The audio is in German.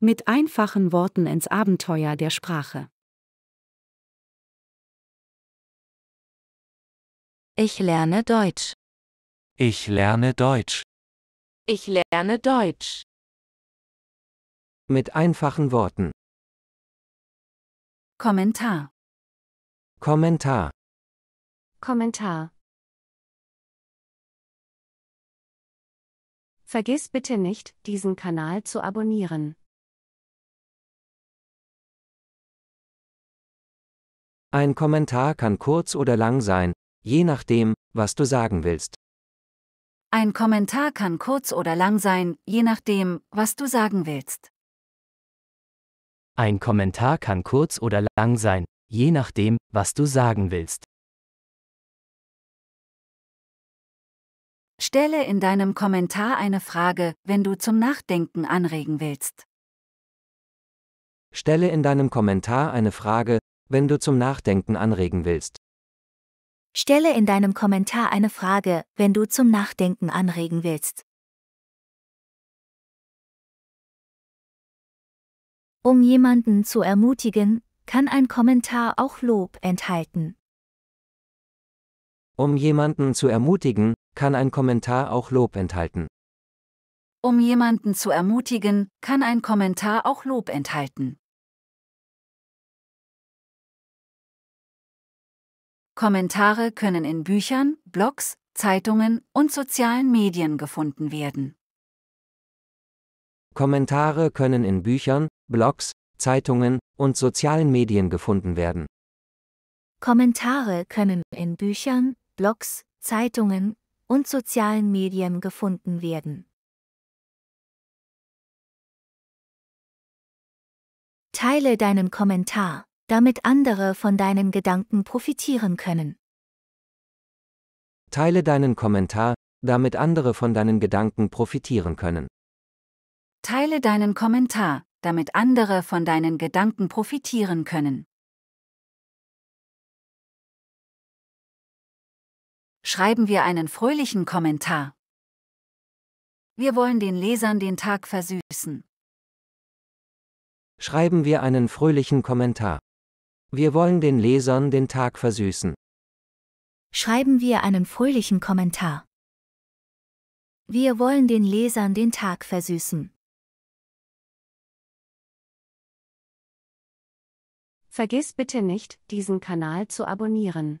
Mit einfachen Worten ins Abenteuer der Sprache. Ich lerne Deutsch. Ich lerne Deutsch. Ich lerne Deutsch. Mit einfachen Worten. Kommentar. Kommentar. Kommentar. Vergiss bitte nicht, diesen Kanal zu abonnieren. Ein Kommentar kann kurz oder lang sein, je nachdem, was du sagen willst. Ein Kommentar kann kurz oder lang sein, je nachdem, was du sagen willst. Ein Kommentar kann kurz oder lang sein, je nachdem, was du sagen willst. Stelle in deinem Kommentar eine Frage, wenn du zum Nachdenken anregen willst. Stelle in deinem Kommentar eine Frage, wenn du zum Nachdenken anregen willst. Stelle in deinem Kommentar eine Frage, wenn du zum Nachdenken anregen willst. Um jemanden zu ermutigen, kann ein Kommentar auch Lob enthalten. Um jemanden zu ermutigen, kann ein Kommentar auch Lob enthalten. Um jemanden zu ermutigen, kann ein Kommentar auch Lob enthalten. Kommentare können in Büchern, Blogs, Zeitungen und sozialen Medien gefunden werden. Kommentare können in Büchern, Blogs, Zeitungen und sozialen Medien gefunden werden. Kommentare können in Büchern, Blogs, Zeitungen und sozialen Medien gefunden werden. Teile deinen Kommentar, damit andere von deinen Gedanken profitieren können. Teile deinen Kommentar, damit andere von deinen Gedanken profitieren können. Teile deinen Kommentar, damit andere von deinen Gedanken profitieren können. schreiben wir einen fröhlichen Kommentar. Wir wollen den Lesern den Tag versüßen. Schreiben wir einen fröhlichen Kommentar. Wir wollen den Lesern den Tag versüßen. Schreiben wir einen fröhlichen Kommentar. Wir wollen den Lesern den Tag versüßen. Vergiss bitte nicht, diesen Kanal zu abonnieren.